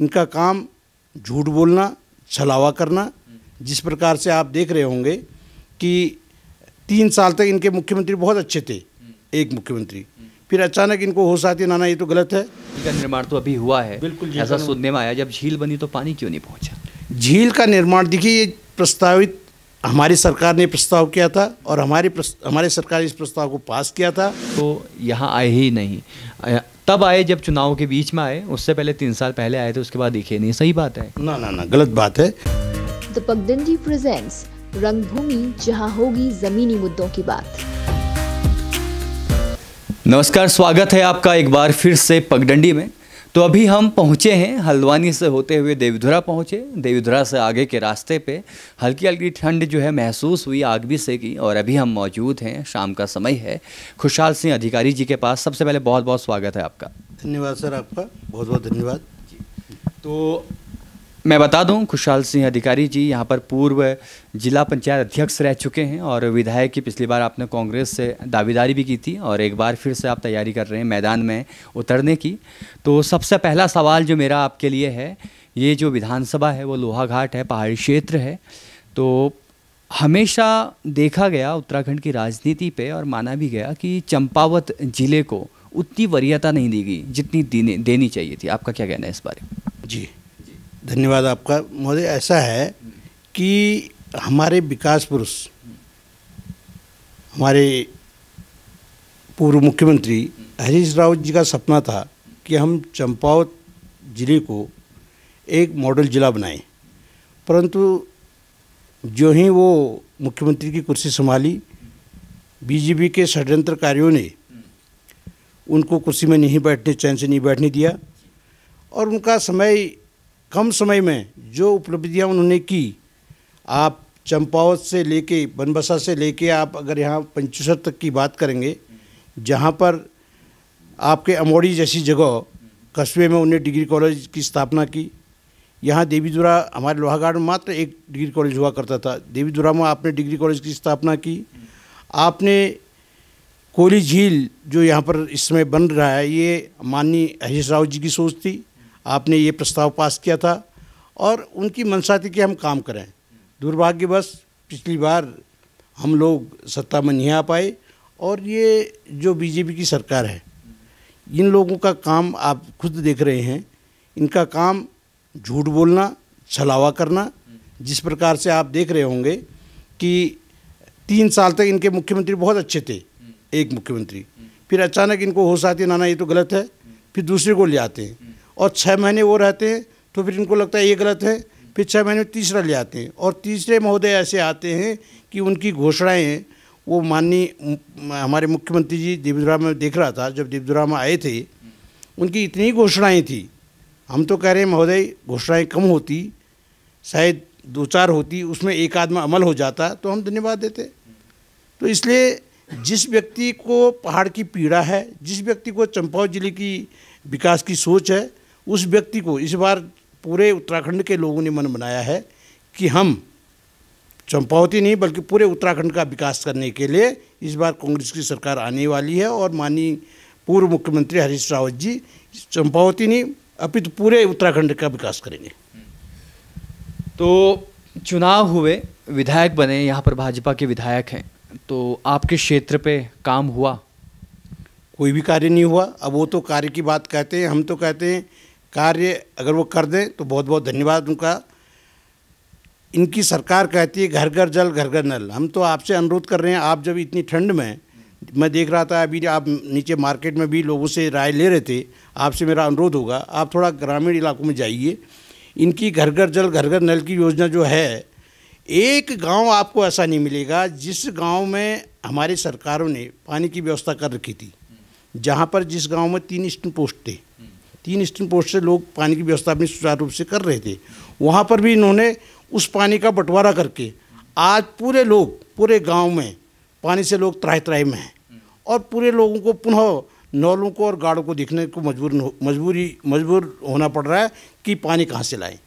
इनका काम झूठ बोलना छलावा करना जिस प्रकार से आप देख रहे होंगे कि तीन साल तक इनके मुख्यमंत्री बहुत अच्छे थे एक मुख्यमंत्री फिर अचानक इनको होश आती नाना ये तो गलत है का निर्माण तो अभी हुआ है बिल्कुल ऐसा सुनने में आया जब झील बनी तो पानी क्यों नहीं पहुंचा झील का निर्माण देखिए ये प्रस्तावित हमारी सरकार ने प्रस्ताव किया था और हमारी हमारी सरकार इस प्रस्ताव को पास किया था तो यहाँ आए ही नहीं तब आए जब चुनाव के बीच में आए उससे पहले तीन साल पहले आए थे उसके बाद दिखे नहीं सही बात है ना ना ना गलत बात है द पगडंडी प्रेजेंट्स रंगभूमि जहां होगी जमीनी मुद्दों की बात नमस्कार स्वागत है आपका एक बार फिर से पगडंडी में तो अभी हम पहुँचे हैं हल्द्वानी से होते हुए देवीधुरा पहुँचे देवीधुरा से आगे के रास्ते पे हल्की हल्की ठंड जो है महसूस हुई आग भी से की और अभी हम मौजूद हैं शाम का समय है खुशहाल सिंह अधिकारी जी के पास सबसे पहले बहुत बहुत स्वागत है आपका धन्यवाद सर आपका बहुत बहुत धन्यवाद तो मैं बता दूं खुशहाल सिंह अधिकारी जी यहाँ पर पूर्व जिला पंचायत अध्यक्ष रह चुके हैं और विधायक की पिछली बार आपने कांग्रेस से दावेदारी भी की थी और एक बार फिर से आप तैयारी कर रहे हैं मैदान में उतरने की तो सबसे पहला सवाल जो मेरा आपके लिए है ये जो विधानसभा है वो लोहाघाट है पहाड़ी क्षेत्र है तो हमेशा देखा गया उत्तराखंड की राजनीति पे और माना भी गया कि चंपावत ज़िले को उतनी वरीयता नहीं दी गई जितनी देनी चाहिए थी आपका क्या कहना है इस बारे में जी धन्यवाद आपका महोदय ऐसा है कि हमारे विकास पुरुष हमारे पूर्व मुख्यमंत्री हरीश रावत जी का सपना था कि हम चंपावत ज़िले को एक मॉडल ज़िला बनाएं परंतु जो ही वो मुख्यमंत्री की कुर्सी संभाली बीजेपी के षड्यंत्रकारियों ने उनको कुर्सी में नहीं बैठने चैन से नहीं बैठने दिया और उनका समय कम समय में जो उपलब्धियाँ उन्होंने की आप चंपावत से लेके बनबसा से लेके आप अगर यहाँ पंचसर तक की बात करेंगे जहाँ पर आपके अमोड़ी जैसी जगह कस्बे में उन्हें डिग्री कॉलेज की स्थापना की यहाँ दुरा हमारे लोहागाड़ में मात्र एक डिग्री कॉलेज हुआ करता था दुरा में आपने डिग्री कॉलेज की स्थापना की आपने कोली झील जो यहाँ पर इस समय बन रहा है ये माननीय हरीश राव जी की सोच थी आपने ये प्रस्ताव पास किया था और उनकी मंशा थी कि हम काम करें दुर्भाग्यवश पिछली बार हम लोग सत्ता में नहीं आ पाए और ये जो बीजेपी की सरकार है इन लोगों का काम आप खुद देख रहे हैं इनका काम झूठ बोलना छलावा करना जिस प्रकार से आप देख रहे होंगे कि तीन साल तक इनके मुख्यमंत्री बहुत अच्छे थे एक मुख्यमंत्री फिर अचानक इनको होश आती नाना ये तो गलत है फिर दूसरे को ले आते हैं और छः महीने वो रहते हैं तो फिर इनको लगता है ये गलत है फिर छः महीने तीसरा ले आते हैं और तीसरे महोदय ऐसे आते हैं कि उनकी घोषणाएँ वो माननीय हमारे मुख्यमंत्री जी दिव्युरा में देख रहा था जब दिव्युरा में आए थे उनकी इतनी घोषणाएँ थी हम तो कह रहे हैं महोदय घोषणाएँ कम होती शायद दो चार होती उसमें एक आदमा अमल हो जाता तो हम धन्यवाद देते तो इसलिए जिस व्यक्ति को पहाड़ की पीड़ा है जिस व्यक्ति को चंपावत जिले की विकास की सोच है उस व्यक्ति को इस बार पूरे उत्तराखंड के लोगों ने मन बनाया है कि हम चंपावती नहीं बल्कि पूरे उत्तराखंड का विकास करने के लिए इस बार कांग्रेस की सरकार आने वाली है और माननीय पूर्व मुख्यमंत्री हरीश रावत जी चंपावती नहीं अपितु तो पूरे उत्तराखंड का विकास करेंगे तो चुनाव हुए विधायक बने यहाँ पर भाजपा के विधायक हैं तो आपके क्षेत्र पे काम हुआ कोई भी कार्य नहीं हुआ अब वो तो कार्य की बात कहते हैं हम तो कहते हैं कार्य अगर वो कर दें तो बहुत बहुत धन्यवाद उनका इनकी सरकार कहती है घर घर जल घर घर नल हम तो आपसे अनुरोध कर रहे हैं आप जब इतनी ठंड में मैं देख रहा था अभी आप नीचे मार्केट में भी लोगों से राय ले रहे थे आपसे मेरा अनुरोध होगा आप थोड़ा ग्रामीण इलाकों में जाइए इनकी घर घर जल घर घर नल की योजना जो है एक गांव आपको ऐसा नहीं मिलेगा जिस गांव में हमारी सरकारों ने पानी की व्यवस्था कर रखी थी जहां पर जिस गांव में तीन स्टन पोस्ट थे तीन ईस्टर्न पोस्ट से लोग पानी की व्यवस्था अपनी सुचारू रूप से कर रहे थे वहाँ पर भी इन्होंने उस पानी का बंटवारा करके आज पूरे लोग पूरे गांव में पानी से लोग त्राहे त्राहे में हैं और पूरे लोगों को पुनः नौलों को और गाड़ों को देखने को मजबूर मजबूरी मजबूर होना पड़ रहा है कि पानी कहाँ से लाएं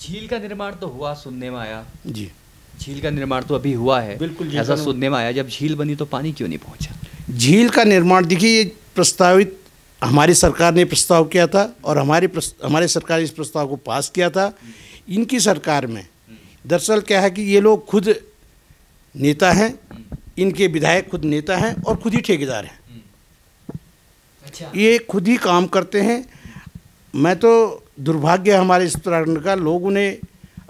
झील का निर्माण तो हुआ सुनने में आया जी झील का निर्माण तो अभी हुआ है बिल्कुल ऐसा सुनने में आया जब झील बनी तो पानी क्यों नहीं पहुँचा झील का निर्माण देखिए ये प्रस्तावित हमारी सरकार ने प्रस्ताव किया था और हमारी हमारी सरकार इस प्रस्ताव को पास किया था इनकी सरकार में दरअसल क्या है कि ये लोग खुद नेता हैं इनके विधायक खुद नेता हैं और खुद ही ठेकेदार हैं अच्छा। ये खुद ही काम करते हैं मैं तो दुर्भाग्य हमारे इस उत्तराखंड का लोगों ने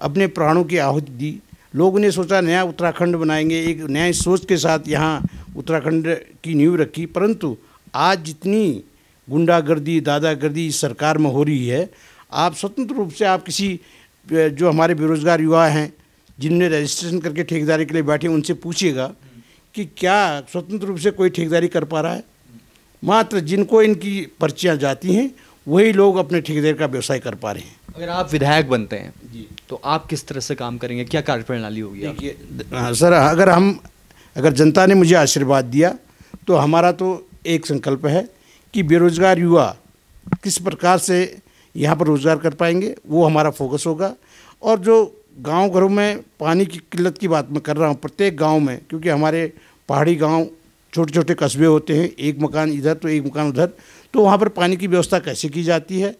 अपने प्राणों की आहुति दी लोगों ने सोचा नया उत्तराखंड बनाएंगे एक नया सोच के साथ यहाँ उत्तराखंड की नींव रखी परंतु आज जितनी गुंडागर्दी दादागर्दी इस सरकार में हो रही है आप स्वतंत्र रूप से आप किसी जो हमारे बेरोज़गार युवा हैं जिनने रजिस्ट्रेशन करके ठेकेदारी के लिए बैठे उनसे पूछिएगा कि क्या स्वतंत्र रूप से कोई ठेकेदारी कर पा रहा है मात्र जिनको इनकी पर्चियाँ जाती हैं वही लोग अपने ठेकेदारी का व्यवसाय कर पा रहे हैं अगर आप विधायक बनते हैं जी तो आप किस तरह से काम करेंगे क्या कार्यप्रणाली होगी देखिए सर अगर हम अगर जनता ने मुझे आशीर्वाद दिया तो हमारा तो एक संकल्प है कि बेरोजगार युवा किस प्रकार से यहाँ पर रोज़गार कर पाएंगे वो हमारा फोकस होगा और जो गांव घरों में पानी की किल्लत की बात मैं कर रहा हूँ प्रत्येक गांव में क्योंकि हमारे पहाड़ी गांव छोटे छोटे कस्बे होते हैं एक मकान इधर तो एक मकान उधर तो वहाँ पर पानी की व्यवस्था कैसे की जाती है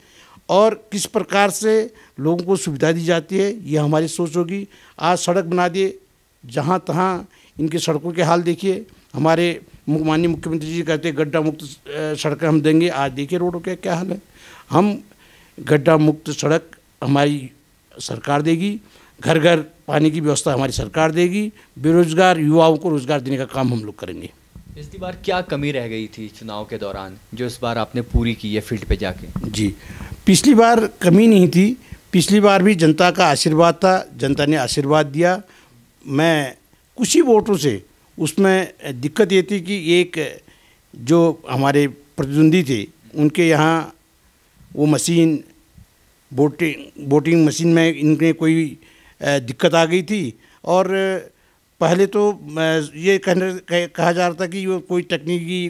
और किस प्रकार से लोगों को सुविधा दी जाती है ये हमारी सोच होगी आज सड़क बना दिए जहाँ तहाँ इनके सड़कों के हाल देखिए हमारे माननीय मुख्यमंत्री जी कहते हैं गड्ढा मुक्त सड़कें हम देंगे आज देखिए रोडों के क्या हाल है हम गड्ढा मुक्त सड़क हमारी सरकार देगी घर घर पानी की व्यवस्था हमारी सरकार देगी बेरोजगार युवाओं को रोजगार देने का काम हम लोग करेंगे पिछली बार क्या कमी रह गई थी चुनाव के दौरान जो इस बार आपने पूरी की है फील्ड पे जाके जी पिछली बार कमी नहीं थी पिछली बार भी जनता का आशीर्वाद था जनता ने आशीर्वाद दिया मैं कुछ ही वोटों से उसमें दिक्कत ये थी कि एक जो हमारे प्रतिद्वंदी थे उनके यहाँ वो मशीन वोटिंग वोटिंग मशीन में इनके कोई दिक्कत आ गई थी और पहले तो ये कहने कहा जा रहा था कि वो कोई तकनीकी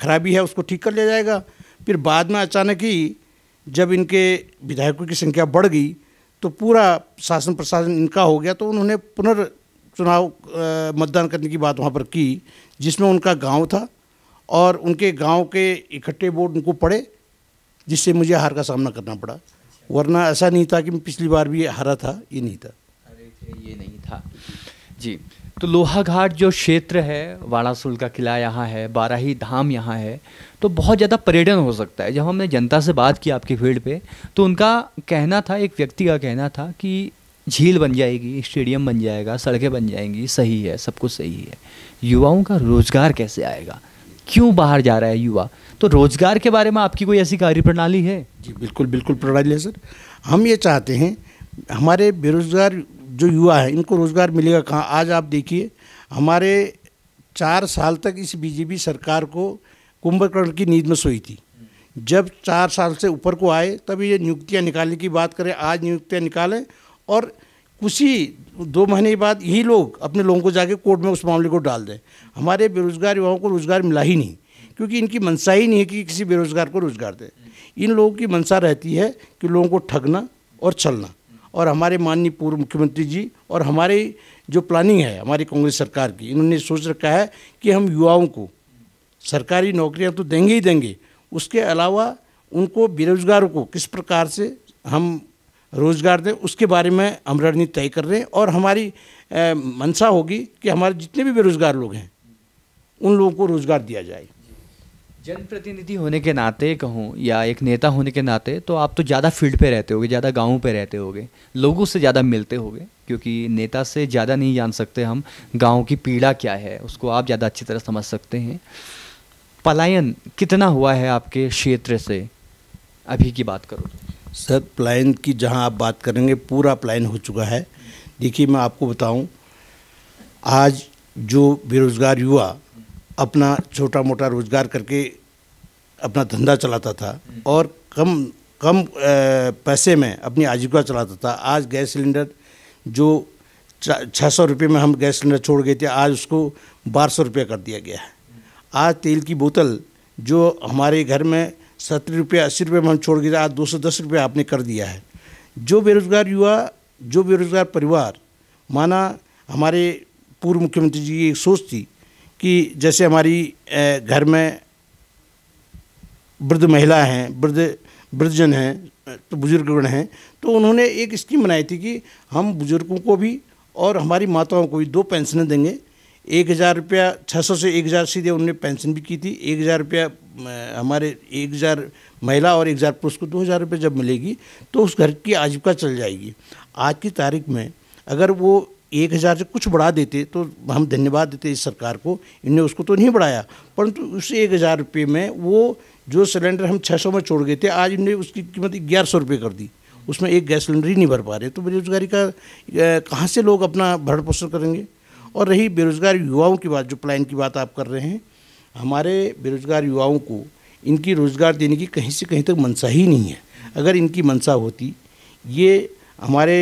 खराबी है उसको ठीक कर लिया जाएगा फिर बाद में अचानक ही जब इनके विधायकों की संख्या बढ़ गई तो पूरा शासन प्रशासन इनका हो गया तो उन्होंने पुनर् चुनाव मतदान करने की बात वहाँ पर की जिसमें उनका गांव था और उनके गांव के इकट्ठे वोट उनको पड़े जिससे मुझे हार का सामना करना पड़ा वरना ऐसा नहीं था कि मैं पिछली बार भी हारा था ये नहीं था अरे ये नहीं था जी तो लोहाघाट जो क्षेत्र है वाड़ासुल का किला यहाँ है बाराही धाम यहाँ है तो बहुत ज़्यादा पर्यटन हो सकता है जब हमने जनता से बात की आपकी फील्ड पे तो उनका कहना था एक व्यक्ति का कहना था कि झील बन जाएगी स्टेडियम बन जाएगा सड़कें बन जाएंगी सही है सब कुछ सही है युवाओं का रोज़गार कैसे आएगा क्यों बाहर जा रहा है युवा तो रोज़गार के बारे में आपकी कोई ऐसी कार्य प्रणाली है जी बिल्कुल बिल्कुल प्रणाली है सर हम ये चाहते हैं हमारे बेरोज़गार जो युवा है इनको रोज़गार मिलेगा कहाँ आज आप देखिए हमारे चार साल तक इस बीजेपी सरकार को कुंभकर्ण की नींद में सोई थी जब चार साल से ऊपर को आए तब ये नियुक्तियाँ निकालने की बात करें आज नियुक्तियाँ निकालें और ही दो महीने बाद यही लोग अपने लोगों को जाके कोर्ट में उस मामले को डाल दें हमारे बेरोजगार युवाओं को रोज़गार मिला ही नहीं क्योंकि इनकी मनसा ही नहीं है कि किसी बेरोज़गार को रोज़गार दें इन लोगों की मनसा रहती है कि लोगों को ठगना और छलना और हमारे माननीय पूर्व मुख्यमंत्री जी और हमारे जो प्लानिंग है हमारी कांग्रेस सरकार की इन्होंने सोच रखा है कि हम युवाओं को सरकारी नौकरियां तो देंगे ही देंगे उसके अलावा उनको बेरोजगारों को किस प्रकार से हम रोज़गार दें उसके बारे में हम रणनीति तय कर रहे हैं और हमारी मंशा होगी कि हमारे जितने भी बेरोज़गार लोग हैं उन लोगों को रोज़गार दिया जाए जनप्रतिनिधि होने के नाते कहूँ या एक नेता होने के नाते तो आप तो ज़्यादा फील्ड पे रहते होगे ज़्यादा गाँव पे रहते होगे लोगों से ज़्यादा मिलते होगे क्योंकि नेता से ज़्यादा नहीं जान सकते हम गाँव की पीड़ा क्या है उसको आप ज़्यादा अच्छी तरह समझ सकते हैं पलायन कितना हुआ है आपके क्षेत्र से अभी की बात करो तो। सर प्लान की जहां आप बात करेंगे पूरा प्लान हो चुका है देखिए मैं आपको बताऊं आज जो बेरोज़गार युवा अपना छोटा मोटा रोज़गार करके अपना धंधा चलाता था और कम कम पैसे में अपनी आजीविका चलाता था आज गैस सिलेंडर जो छः सौ रुपये में हम गैस सिलेंडर छोड़ गए थे आज उसको बारह सौ रुपये कर दिया गया है आज तेल की बोतल जो हमारे घर में सत्तर रुपये अस्सी रुपये में हम छोड़ गिरा आज दो सौ दस रुपये आपने कर दिया है जो बेरोजगार युवा जो बेरोजगार परिवार माना हमारे पूर्व मुख्यमंत्री जी की एक सोच थी कि जैसे हमारी घर में वृद्ध महिला हैं वृद्ध वृद्धजन हैं तो बुजुर्गण हैं तो उन्होंने एक स्कीम बनाई थी कि हम बुजुर्गों को भी और हमारी माताओं को भी दो पेंशनें देंगे एक हज़ार रुपया छः सौ से एक हज़ार सीधे उनने पेंशन भी की थी एक हज़ार रुपया हमारे एक हज़ार महिला और एक हज़ार पुरुष को दो हज़ार रुपये जब मिलेगी तो उस घर की आजीविका चल जाएगी आज की तारीख में अगर वो एक हज़ार से कुछ बढ़ा देते तो हम धन्यवाद देते इस सरकार को इनने उसको तो नहीं बढ़ाया परंतु उस एक हज़ार रुपये में वो जो सिलेंडर हम छः सौ में छोड़ गए थे आज इनने उसकी कीमत ग्यारह सौ रुपये कर दी उसमें एक गैस सिलेंडर ही नहीं भर पा रहे तो बेरोजगारी का कहाँ से लोग अपना भरण पोषण करेंगे और रही बेरोज़गार युवाओं की बात जो प्लान की बात आप कर रहे हैं हमारे बेरोज़गार युवाओं को इनकी रोज़गार देने की कहीं से कहीं तक मनसा ही नहीं है अगर इनकी मनसा होती ये हमारे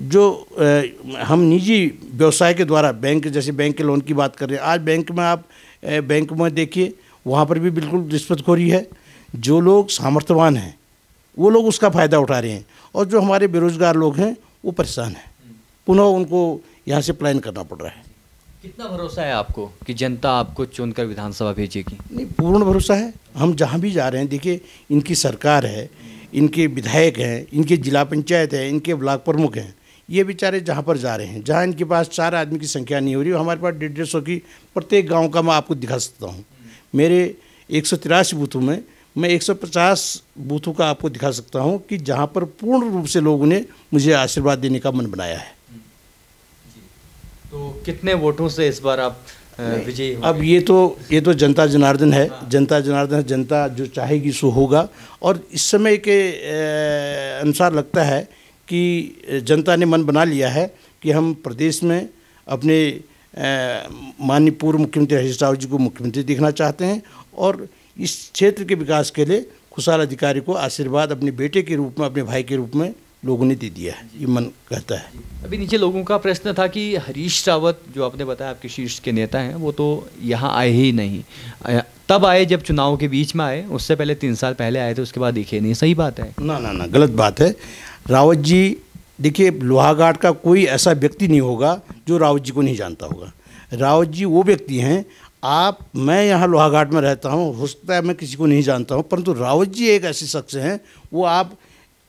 जो आ, हम निजी व्यवसाय के द्वारा बैंक जैसे बैंक के लोन की बात कर रहे हैं आज बैंक में आप ए, बैंक में देखिए वहाँ पर भी बिल्कुल रिश्वतखोरी है जो लोग सामर्थ्यवान हैं वो लोग उसका फ़ायदा उठा रहे हैं और जो हमारे बेरोज़गार लोग हैं वो परेशान हैं पुनः उनको यहाँ से प्लान करना पड़ रहा है कितना भरोसा है आपको कि जनता आपको चुनकर विधानसभा भेजेगी नहीं पूर्ण भरोसा है हम जहाँ भी जा रहे हैं देखिए इनकी सरकार है इनके विधायक हैं इनके जिला पंचायत है इनके ब्लॉक प्रमुख हैं ये बेचारे जहाँ पर जा रहे हैं जहाँ इनके पास चार आदमी की संख्या नहीं हो रही हमारे पास डेढ़ डेढ़ सौ की प्रत्येक गाँव का मैं आपको दिखा सकता हूँ मेरे एक सौ तिरासी बूथों में मैं 150 बूथों का आपको दिखा सकता हूँ कि जहाँ पर पूर्ण रूप से लोगों ने मुझे आशीर्वाद देने का मन बनाया है तो कितने वोटों से इस बार आप विजय अब ये तो ये तो जनता जनार्दन है हाँ। जनता जनार्दन है जनता जो चाहेगी सो होगा और इस समय के अनुसार लगता है कि जनता ने मन बना लिया है कि हम प्रदेश में अपने माननीय पूर्व मुख्यमंत्री हरीश रावत जी को मुख्यमंत्री देखना चाहते हैं और इस क्षेत्र के विकास के लिए खुशहाल अधिकारी को आशीर्वाद अपने बेटे के रूप में अपने भाई के रूप में लोगों ने दे दिया है ये मन कहता है अभी नीचे लोगों का प्रश्न था कि हरीश रावत जो आपने बताया आपके शीर्ष के नेता हैं वो तो यहाँ आए ही नहीं तब आए जब चुनाव के बीच में आए उससे पहले तीन साल पहले आए थे उसके बाद दिखे नहीं सही बात है ना ना ना गलत बात है रावत जी देखिए लोहाघाट का कोई ऐसा व्यक्ति नहीं होगा जो रावत जी को नहीं जानता होगा रावत जी वो व्यक्ति हैं आप मैं यहाँ लोहाघाट में रहता हूँ हो सकता है मैं किसी को नहीं जानता हूँ परंतु रावत जी एक ऐसे शख्स हैं वो आप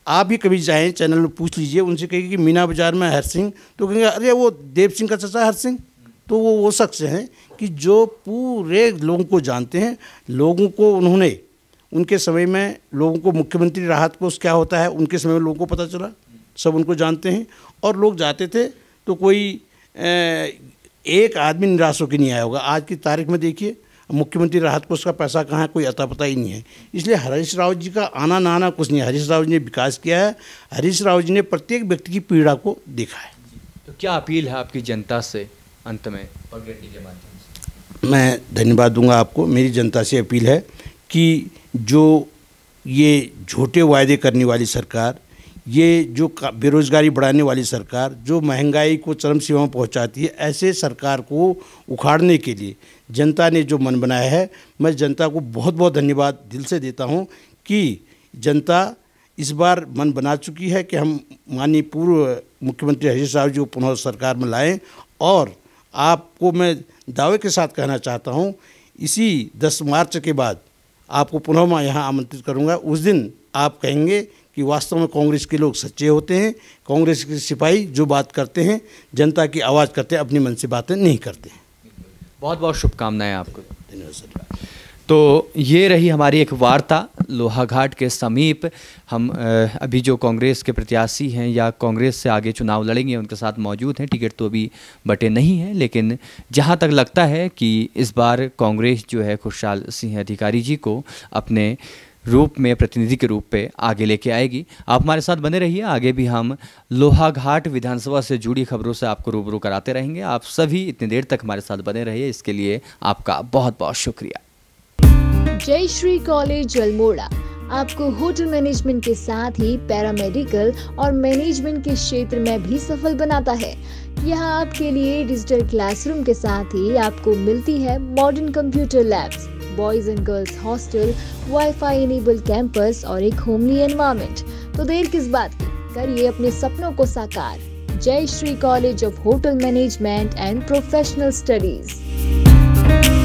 आप भी कभी जाएँ चैनल में पूछ लीजिए उनसे कहिए कि मीना बाजार में हर सिंह तो कहेंगे अरे वो देव सिंह का चचा हर सिंह तो वो वो शख्स हैं कि जो पूरे लोगों को जानते हैं लोगों को उन्होंने उनके समय में लोगों को मुख्यमंत्री राहत कोष क्या होता है उनके समय में लोगों को पता चला सब उनको जानते हैं और लोग जाते थे तो कोई ए, एक आदमी निराश होकर नहीं आया होगा आज की तारीख में देखिए मुख्यमंत्री राहत कोष का पैसा कहाँ है कोई अता पता ही नहीं है इसलिए हरीश राव जी का आना ना आना कुछ नहीं हरीश राव जी ने विकास किया है हरीश राव जी ने प्रत्येक व्यक्ति की पीड़ा को देखा है तो क्या अपील है आपकी जनता से अंत में के माध्यम मैं धन्यवाद दूंगा आपको मेरी जनता से अपील है कि जो ये झूठे वायदे करने वाली सरकार ये जो बेरोज़गारी बढ़ाने वाली सरकार जो महंगाई को चरम सीमा में पहुँचाती है ऐसे सरकार को उखाड़ने के लिए जनता ने जो मन बनाया है मैं जनता को बहुत बहुत धन्यवाद दिल से देता हूँ कि जनता इस बार मन बना चुकी है कि हम माननीय पूर्व मुख्यमंत्री हरीश राव जी को पुनः सरकार में लाएँ और आपको मैं दावे के साथ कहना चाहता हूँ इसी दस मार्च के बाद आपको पुनः मैं यहाँ आमंत्रित करूँगा उस दिन आप कहेंगे कि वास्तव में कांग्रेस के लोग सच्चे होते हैं कांग्रेस के सिपाही जो बात करते हैं जनता की आवाज़ करते हैं अपने मन से बातें नहीं करते हैं बहुत बहुत शुभकामनाएं आपको धन्यवाद तो ये रही हमारी एक वार्ता लोहाघाट के समीप हम अभी जो कांग्रेस के प्रत्याशी हैं या कांग्रेस से आगे चुनाव लड़ेंगे उनके साथ मौजूद हैं टिकट तो अभी बटे नहीं हैं लेकिन जहां तक लगता है कि इस बार कांग्रेस जो है खुशहाल सिंह अधिकारी जी को अपने रूप में प्रतिनिधि के रूप में आगे लेके आएगी आप हमारे साथ बने रहिए आगे भी हम लोहाघाट विधानसभा से जुड़ी खबरों से आपको रूबरू कराते रहेंगे आप सभी इतनी देर तक हमारे साथ बने रहिए इसके लिए आपका बहुत बहुत शुक्रिया जय श्री कॉलेज जलमोड़ा आपको होटल मैनेजमेंट के साथ ही पैरामेडिकल और मैनेजमेंट के क्षेत्र में भी सफल बनाता है यहाँ आपके लिए डिजिटल क्लासरूम के साथ ही आपको मिलती है modern computer labs boys and girls hostel wifi enable campus और एक होमली एनवायरमेंट तो देर किस बात की करिए अपने सपनों को साकार जय Shri college of hotel management and professional studies